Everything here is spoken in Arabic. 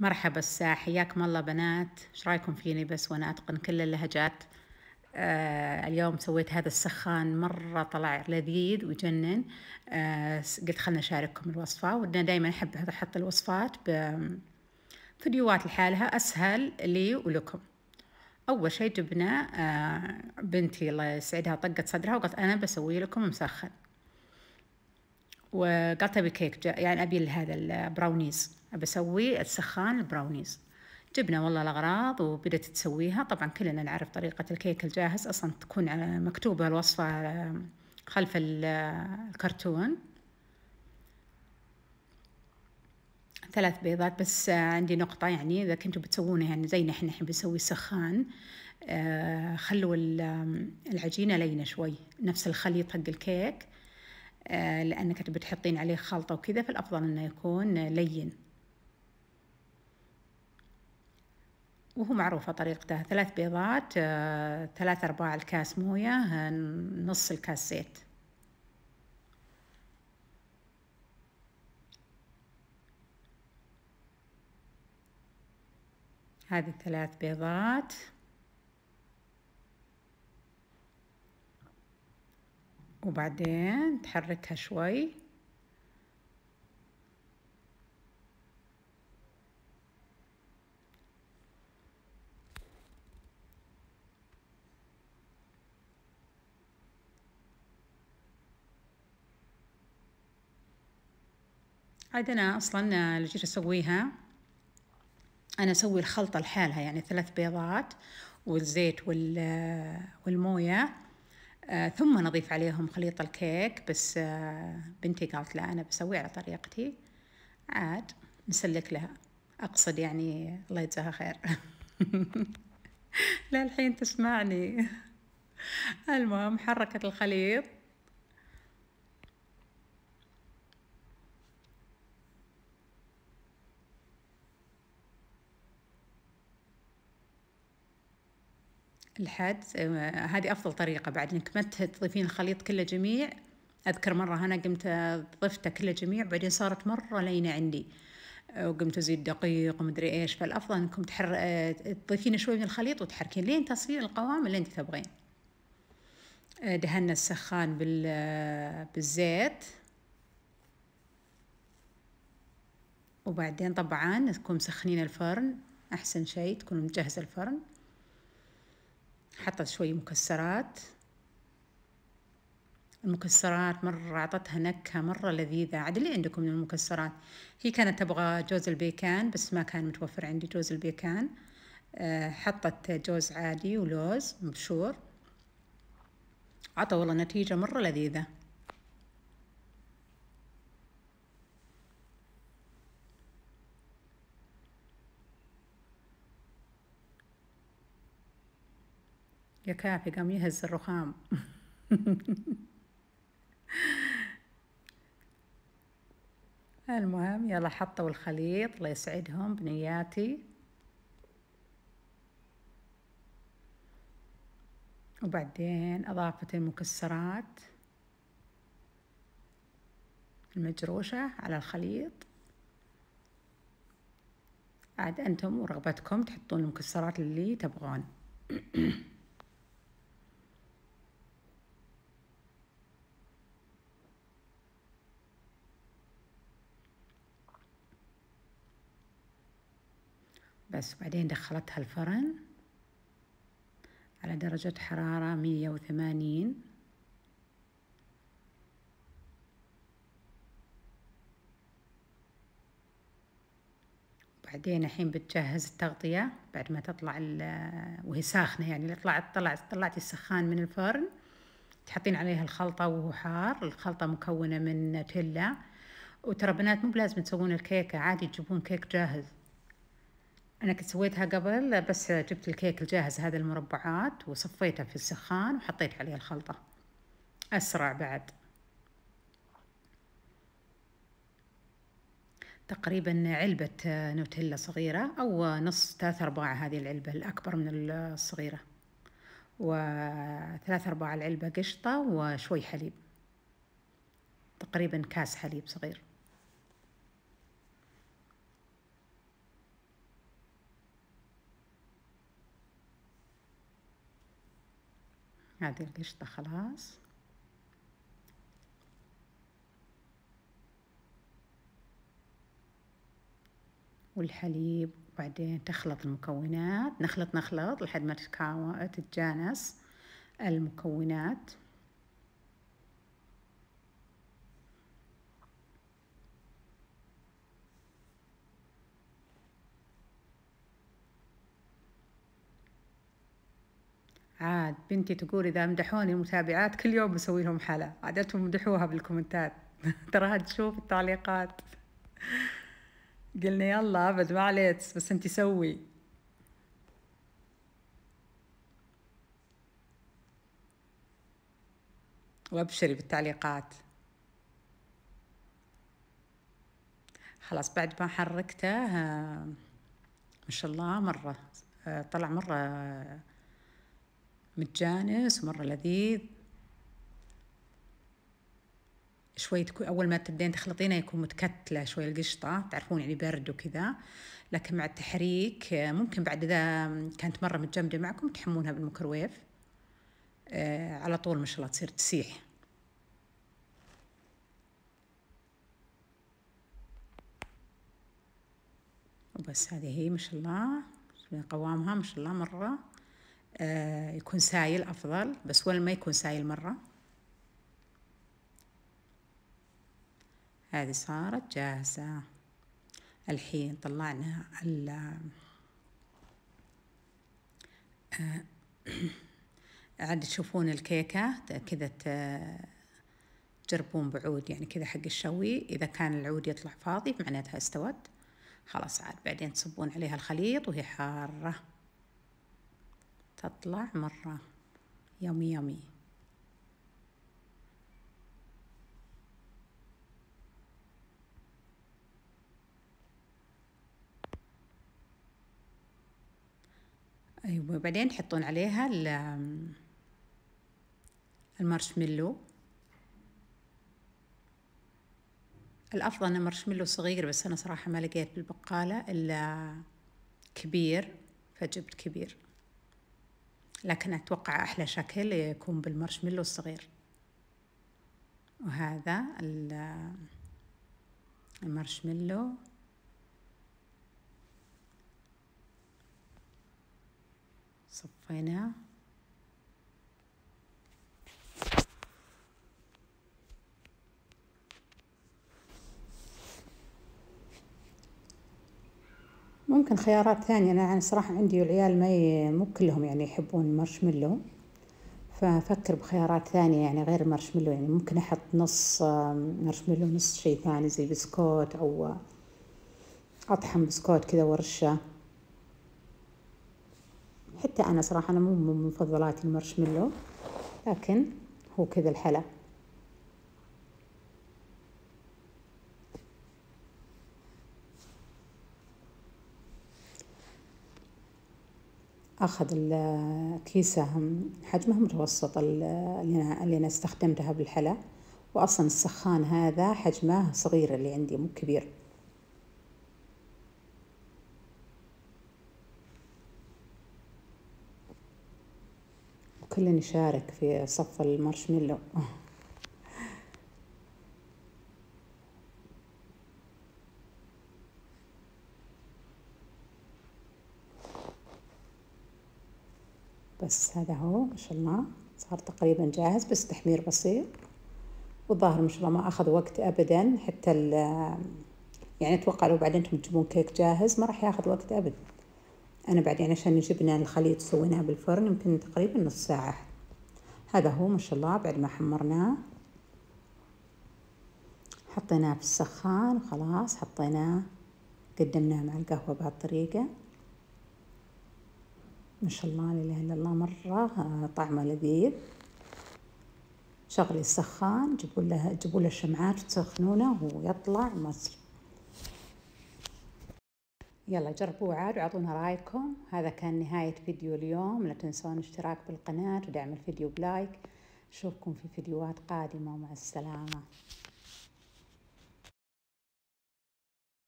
مرحبا الساعة حياكم الله بنات ايش رايكم فيني بس وانا اتقن كل اللهجات آه اليوم سويت هذا السخان مرة طلع لذيذ ويجنن آه قلت خلنا اشارككم الوصفة ودنا دايما احب احط الوصفات بفيديوهات لحالها اسهل لي ولكم اول شي جبنا آه بنتي الله يسعدها طقت صدرها وقالت انا بسوي لكم مسخن وقالت ابي كيك يعني ابي هذا البراونيز بسوي السخان البراونيز جبنا والله الأغراض وبدت تسويها طبعا كلنا نعرف طريقة الكيك الجاهز أصلا تكون آه، مكتوبة الوصفة آه، خلف آه، الكرتون ثلاث بيضات بس عندي نقطة يعني إذا كنتوا بتسوونه يعني زي نحن الحين بنسوي سخان خلوا العجينة لينة شوي نفس الخليط حق الكيك لأنك بتحطين عليه خلطة وكذا فالأفضل إنه يكون لين وهو معروفة طريقته ثلاث بيضات آه، ثلاث أرباع الكاس موية آه، نص الكاس زيت هذه الثلاث بيضات وبعدين تحركها شوي عاد أنا أصلا آه، اللي جيت أسويها أنا أسوي الخلطة لحالها يعني ثلاث بيضات والزيت وال آه، والموية آه ثم نضيف عليهم خليط الكيك بس آه بنتي قالت لا أنا بسويه على طريقتي عاد نسلك لها أقصد يعني الله يجزاها خير للحين تسمعني المهم حركت الخليط الحد آه، هذه أفضل طريقة بعد إنك ما تضيفين الخليط كله جميع أذكر مرة أنا قمت ضفته كله جميع بعدين صارت مرة لينة عندي آه، وقمت أزيد دقيق ومدري إيش فالأفضل إنكم تحر... آه، تضيفين شوي من الخليط وتحركين لين تصير القوام اللي أنت تبغين دهنا السخان بال... بالزيت وبعدين طبعا تكون مسخنين الفرن أحسن شيء تكون مجهزه الفرن حطت شوي مكسرات المكسرات مرة أعطتها نكهة مرة لذيذة عاد اللي عندكم من المكسرات هي كانت تبغى جوز البيكان بس ما كان متوفر عندي جوز البيكان آه، حطت جوز عادي ولوز مبشور عطى والله نتيجة مرة لذيذة كافي قام يهز الرخام المهم يلا حطوا الخليط الله يسعدهم بنياتي وبعدين أضافة المكسرات المجروشة على الخليط عاد أنتم ورغبتكم تحطون المكسرات اللي تبغون بس بعدين دخلتها الفرن على درجة حرارة مية وثمانين بعدين الحين بتجهز التغطية بعد ما تطلع وهي ساخنة يعني اللي طلعت طلعت طلعتي السخان من الفرن تحطين عليها الخلطة وهو حار الخلطة مكونة من نوتيلا وترى بنات مو بلازم تسوون الكيكة عادي تجيبون كيك جاهز أنا كنت سويتها قبل بس جبت الكيك الجاهز هذا المربعات وصفيته في السخان وحطيت عليه الخلطة أسرع بعد تقريبا علبة نوتيلا صغيرة أو نص ثلاث أرباع هذه العلبة الأكبر من الصغيرة وثلاث أرباع العلبة قشطة وشوي حليب تقريبا كاس حليب صغير هذه القشطة خلاص والحليب وبعدين تخلط المكونات نخلط نخلط لحد ما تتجانس المكونات عاد بنتي تقول إذا مدحوني المتابعات كل يوم بسوي لهم حلا عادتهم مدحوها بالكومنتات تراها تشوف التعليقات قلنا يلا أبد ما عليك بس أنت سوي وابشري بالتعليقات خلاص بعد ما حركته ما شاء الله مرة آه، طلع مرة متجانس ومرة لذيذ شوي تكون أول ما تبدين تخلطينه يكون متكتلة شوي القشطة تعرفون يعني برد وكذا لكن مع التحريك ممكن بعد إذا كانت مرة متجمدة معكم تحمونها بالميكروويف آه، على طول ما شاء الله تصير تسيح وبس هذه هي ما شاء الله قوامها ما شاء الله مرة آه، يكون سايل أفضل بس ولا ما يكون سايل مرة هذه صارت جاهزة الحين طلعنا ال آه، عاد تشوفون الكيكة كذا تجربون بعود يعني كذا حق الشوي إذا كان العود يطلع فاضي معناتها استوت خلاص عاد بعدين تصبون عليها الخليط وهي حارة تطلع مرة يمي يمي أيوة بعدين تحطون عليها المارشميلو الأفضل أنه مارشميلو صغير بس أنا صراحة ما لقيت بالبقالة إلا كبير فجبت كبير لكن أتوقع أحلى شكل يكون بالمارشميلو الصغير وهذا المارشميلو صفيناه ممكن خيارات ثانية أنا يعني صراحة عندي العيال ما ي... مو كلهم يعني يحبون المارشميلو فأفكر بخيارات ثانية يعني غير المارشميلو يعني ممكن أحط نص مارشميلو نص شيء ثاني زي بسكوت أو أطحن بسكوت كذا ورشة حتى أنا صراحة أنا مو من مفضلاتي المارشميلو لكن هو كذا الحلا أخذ الكيسة حجمها متوسط اللي أنا استخدمتها بالحلا وأصلا السخان هذا حجمه صغير اللي عندي مو كبير وكلنا نشارك في صف المارشميلو بس هذا هو ما شاء الله صار تقريبا جاهز بس تحمير بسيط والظاهر ما شاء الله ما أخذ وقت أبدا حتى ال يعني أتوقع لو بعدين أنتم تجيبون كيك جاهز ما راح ياخذ وقت أبدا أنا بعدين يعني عشان جبنا الخليط سويناه بالفرن يمكن تقريبا نص ساعة هذا هو ما شاء الله بعد ما حمرناه حطيناه في السخان وخلاص حطيناه قدمناه مع القهوة بهالطريقة ما شاء الله لا اله الا الله مره آه، طعمه لذيذ شغلي السخان جيبوا له جيبوا له شمعات تسخنونه ويطلع مصر يلا جربوه عاد واعطونا رايكم هذا كان نهاية فيديو اليوم لا تنسون الاشتراك بالقناة ودعم الفيديو بلايك اشوفكم في فيديوهات قادمة ومع السلامة